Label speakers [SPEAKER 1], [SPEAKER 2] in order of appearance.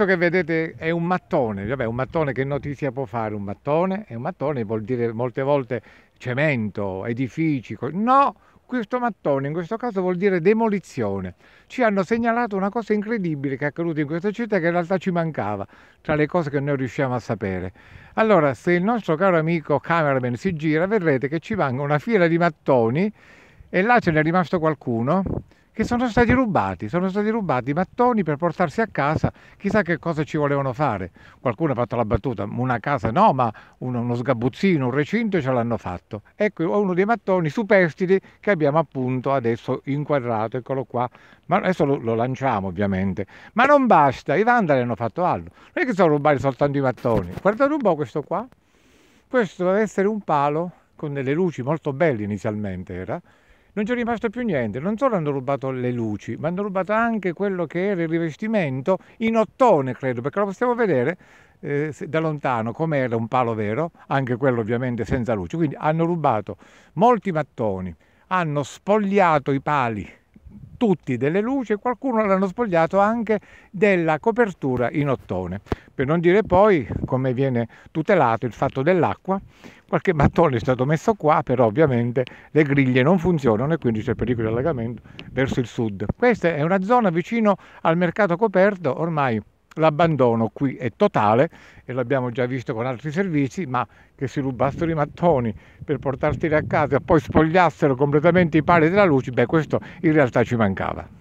[SPEAKER 1] Questo che vedete è un mattone, vabbè un mattone che notizia può fare un mattone? E eh, un mattone vuol dire molte volte cemento, edifici, no! Questo mattone in questo caso vuol dire demolizione. Ci hanno segnalato una cosa incredibile che è accaduta in questa città che in realtà ci mancava, tra le cose che noi riusciamo a sapere. Allora, se il nostro caro amico cameraman si gira, vedrete che ci manca una fila di mattoni e là ce n'è rimasto qualcuno che sono stati rubati, sono stati rubati i mattoni per portarsi a casa, chissà che cosa ci volevano fare. Qualcuno ha fatto la battuta, una casa no, ma uno, sgabuzzino, un recinto ce l'hanno fatto. Ecco uno dei mattoni superstiti che abbiamo appunto adesso inquadrato, eccolo qua. Ma adesso lo, lo lanciamo ovviamente. Ma non basta, i vandali hanno fatto altro. Non è che sono rubati soltanto i mattoni. Guardate un po' questo qua. Questo deve essere un palo con delle luci molto belle inizialmente era, non c'è rimasto più niente, non solo hanno rubato le luci, ma hanno rubato anche quello che era il rivestimento in ottone, credo, perché lo possiamo vedere eh, da lontano come era un palo vero, anche quello ovviamente senza luce, quindi hanno rubato molti mattoni, hanno spogliato i pali tutti delle luci e qualcuno l'hanno spogliato anche della copertura in ottone. Per non dire poi come viene tutelato il fatto dell'acqua, qualche mattone è stato messo qua, però ovviamente le griglie non funzionano e quindi c'è il pericolo di allagamento verso il sud. Questa è una zona vicino al mercato coperto ormai l'abbandono qui è totale e l'abbiamo già visto con altri servizi, ma che si rubassero i mattoni per portarteli a casa e poi spogliassero completamente i pali della luce, beh questo in realtà ci mancava.